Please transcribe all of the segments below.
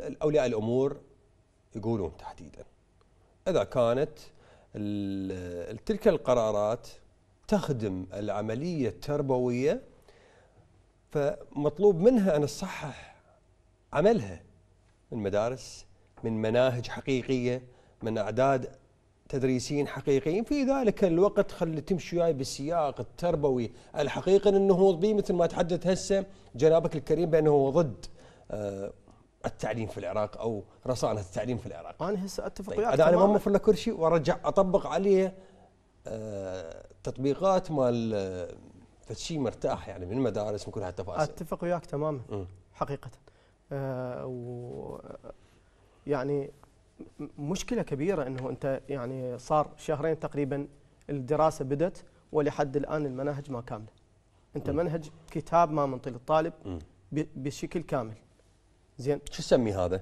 أولياء الأمور يقولون تحديدا إذا كانت تلك القرارات تخدم العملية التربوية فمطلوب منها أن تصحح عملها من مدارس من مناهج حقيقية من أعداد تدريسيين حقيقيين في ذلك الوقت خلي تمشي وياي بالسياق التربوي الحقيقي للنهوض به مثل ما تحدث هسه جنابك الكريم بأنه هو ضد آه، التعليم في العراق او رصانه التعليم في العراق انا هسه اتفق طيب، وياك طيب انا ما موفر لك كل شيء وارجع اطبق عليه آه، تطبيقات مال فشي آه، مرتاح يعني من المدارس من كل هالتفاصيل اتفق وياك تماما حقيقه أه و يعني مشكله كبيره انه انت يعني صار شهرين تقريبا الدراسه بدت ولحد الان المناهج ما كامله انت م. منهج كتاب ما منطي للطالب بشكل كامل زين شو تسمي هذا؟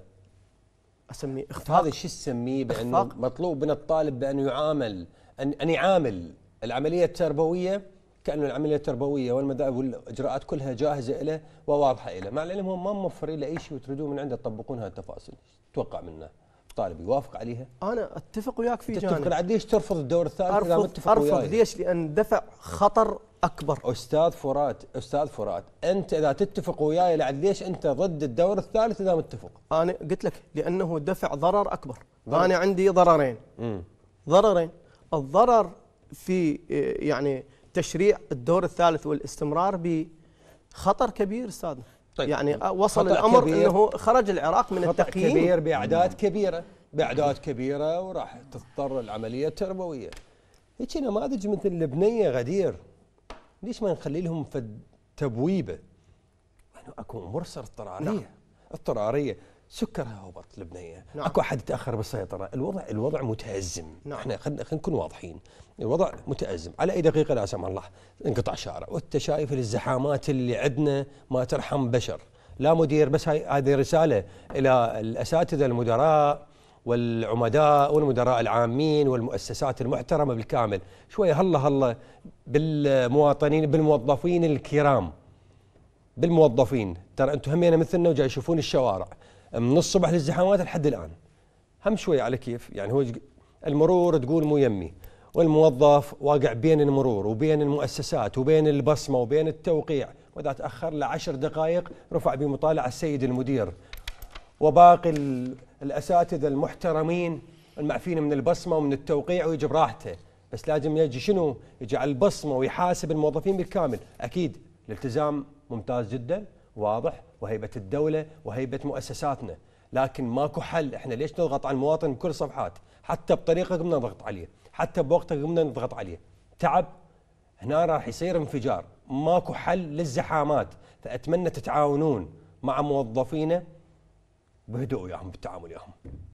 اسميه اخفاق هذا شو تسميه بانه إخفاق؟ مطلوب من الطالب بان يعامل ان ان يعامل العمليه التربويه كانه العمليه التربويه والمذاهب والاجراءات كلها جاهزه له وواضحه له، مع العلم هم ما موفرين له اي شيء وتريدون من عنده تطبقون التفاصيل، تتوقع منه؟ الطالب يوافق عليها؟ انا اتفق وياك في جانب تتفق ليش ترفض الدور الثالث؟ ارفض متفق ارفض ليش؟ لان دفع خطر اكبر استاذ فرات استاذ فرات انت اذا تتفق وياي لعد ليش انت ضد الدور الثالث اذا متفق انا قلت لك لانه دفع ضرر اكبر ضرر. انا عندي ضررين مم. ضررين الضرر في آه، يعني تشريع الدور الثالث والاستمرار به خطر كبير استاذنا طيب. يعني آه، وصل الامر انه خرج العراق من التقييم كبير باعداد كبيره باعداد كبيره وراح تضطر العمليه التربويه هيك نماذج مثل البنيه غدير ليش ما نخلي لهم فد تبويبه؟ يعني اكو امور صارت اضطراريه نعم. اضطراريه سكرها هبط البنيه نعم. اكو احد تاخر بالسيطره الوضع الوضع متازم نعم. احنا خلينا نكون واضحين الوضع متازم على اي دقيقه لا سمح الله انقطع شارع وانت شايف الزحامات اللي عندنا ما ترحم بشر لا مدير بس هاي هذه رساله الى الاساتذه المدراء والعمداء والمدراء العامين والمؤسسات المحترمة بالكامل شوية هلا هلا بالمواطنين بالموظفين الكرام بالموظفين ترى أنتم همينا مثلنا وجاي يشوفون الشوارع من الصبح للزحامات لحد الآن هم شوية على كيف يعني هو المرور تقول مو يمي والموظف واقع بين المرور وبين المؤسسات وبين البصمة وبين التوقيع وإذا تأخر لعشر دقائق رفع بمطالعة السيد المدير وباقي الاساتذه المحترمين المعفين من البصمه ومن التوقيع ويجي براحته بس لازم يجي شنو؟ يجي على البصمه ويحاسب الموظفين بالكامل، اكيد الالتزام ممتاز جدا واضح وهيبه الدوله وهيبه مؤسساتنا، لكن ماكو حل احنا ليش نضغط على المواطن بكل الصفحات؟ حتى بطريقه قمنا نضغط عليه، حتى بوقته قمنا نضغط عليه، تعب هنا راح يصير انفجار، ماكو حل للزحامات، فاتمنى تتعاونون مع موظفينا بهدوء وياهم بالتعامل وياهم